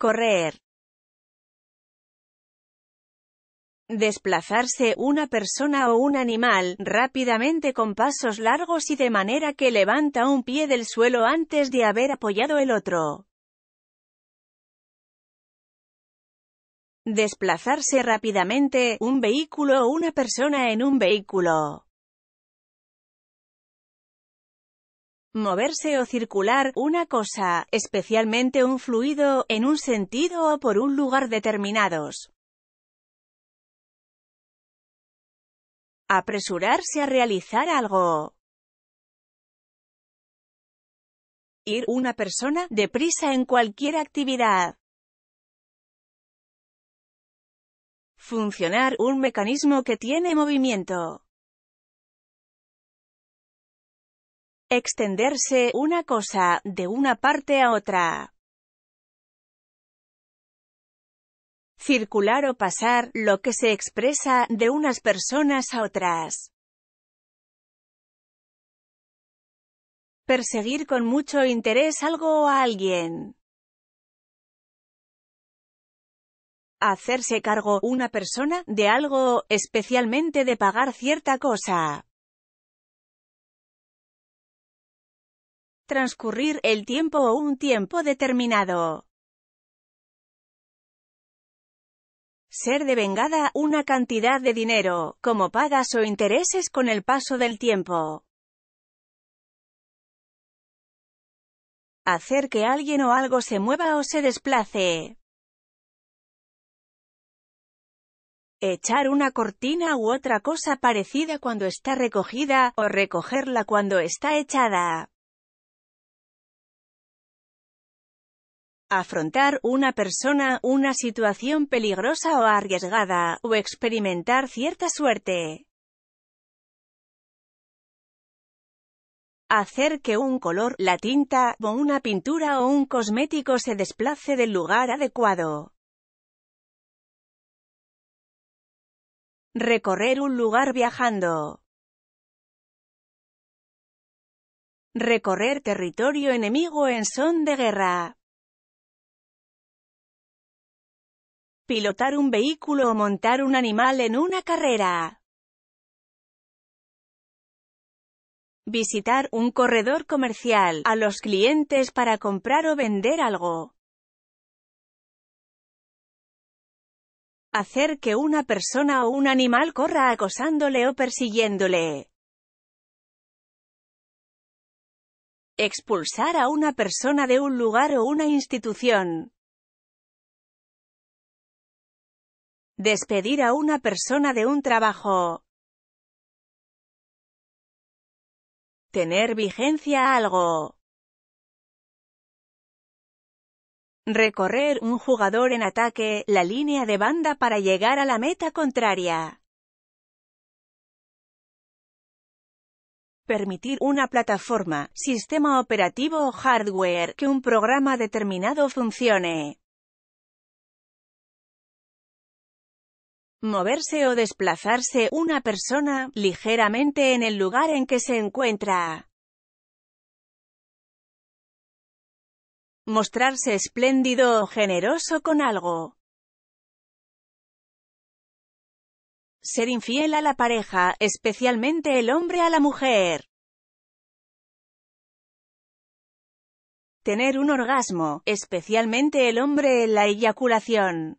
correr, desplazarse una persona o un animal rápidamente con pasos largos y de manera que levanta un pie del suelo antes de haber apoyado el otro. Desplazarse rápidamente, un vehículo o una persona en un vehículo. moverse o circular, una cosa, especialmente un fluido, en un sentido o por un lugar determinados. Apresurarse a realizar algo. Ir una persona deprisa en cualquier actividad. Funcionar un mecanismo que tiene movimiento. Extenderse una cosa de una parte a otra. Circular o pasar lo que se expresa de unas personas a otras. Perseguir con mucho interés algo o a alguien. hacerse cargo una persona de algo, especialmente de pagar cierta cosa. transcurrir el tiempo o un tiempo determinado. Ser devengada una cantidad de dinero, como pagas o intereses con el paso del tiempo. Hacer que alguien o algo se mueva o se desplace. Echar una cortina u otra cosa parecida cuando está recogida, o recogerla cuando está echada. afrontar una persona una situación peligrosa o arriesgada, o experimentar cierta suerte. Hacer que un color, la tinta, o una pintura o un cosmético se desplace del lugar adecuado. Recorrer un lugar viajando. Recorrer territorio enemigo en son de guerra. pilotar un vehículo o montar un animal en una carrera. Visitar un corredor comercial a los clientes para comprar o vender algo. Hacer que una persona o un animal corra acosándole o persiguiéndole. Expulsar a una persona de un lugar o una institución. Despedir a una persona de un trabajo. Tener vigencia algo. Recorrer un jugador en ataque, la línea de banda para llegar a la meta contraria. Permitir una plataforma, sistema operativo o hardware que un programa determinado funcione. moverse o desplazarse una persona ligeramente en el lugar en que se encuentra. Mostrarse espléndido o generoso con algo. Ser infiel a la pareja, especialmente el hombre a la mujer. Tener un orgasmo, especialmente el hombre en la eyaculación.